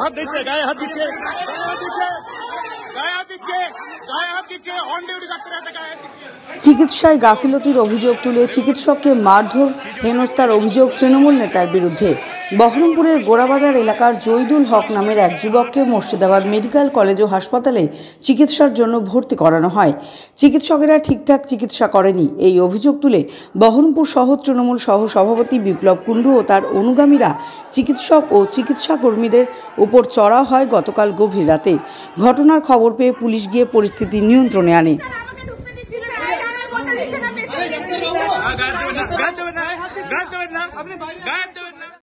হাত দিচ্ছে গায়ে হাত দিচ্ছে চিকিৎসায় গাফিলতির অভিযোগ তুলে চিকিৎসককে মারধর হেনস্থার অভিযোগ তৃণমূল নেতার বিরুদ্ধে বহরমপুরের গোড়াবাজার এলাকার জৈদুল হক নামের এক যুবককে মুর্শিদাবাদ মেডিকেল কলেজ ও হাসপাতালে চিকিৎসার জন্য ভর্তি করানো হয় চিকিৎসকেরা ঠিকঠাক চিকিৎসা করেনি এই অভিযোগ তুলে বহরমপুর শহর তৃণমূল সহ সভাপতি বিপ্লব কুণ্ডু ও তার অনুগামীরা চিকিৎসক ও চিকিৎসা কর্মীদের ওপর চড়া হয় গতকাল গভীর রাতে ঘটনার খবর পেয়ে পুলিশ গিয়ে পরিস্থিতি নিয়ন্ত্রণে আনে গান দেবেন না আপনি গান দেবেন